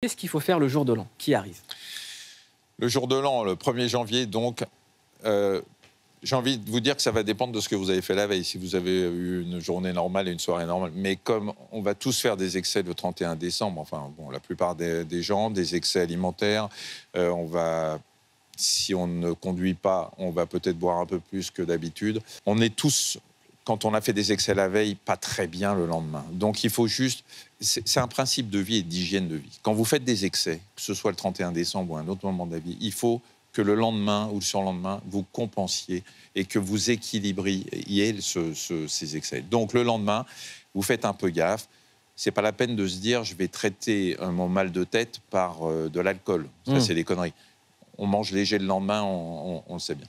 Qu'est-ce qu'il faut faire le jour de l'an qui arrive Le jour de l'an, le 1er janvier, donc, euh, j'ai envie de vous dire que ça va dépendre de ce que vous avez fait la veille, si vous avez eu une journée normale et une soirée normale. Mais comme on va tous faire des excès le 31 décembre, enfin, bon, la plupart des, gens, des excès alimentaires, euh, on va si on ne conduit pas, on va peut-être boire un peu plus que d'habitude. On est tous quand on a fait des excès la veille, pas très bien le lendemain. Donc il faut juste. C'est un principe de vie et d'hygiène de vie. Quand vous faites des excès, que ce soit le 31 décembre ou un autre moment de la vie, il faut que le lendemain ou le surlendemain, vous compensiez et que vous équilibriez ces excès. Donc le lendemain, vous faites un peu gaffe. C'est pas la peine de se dire je vais traiter euh, mon mal de tête par euh, de l'alcool. Ça, mmh. c'est des conneries on mange léger le lendemain, on, le sait bien.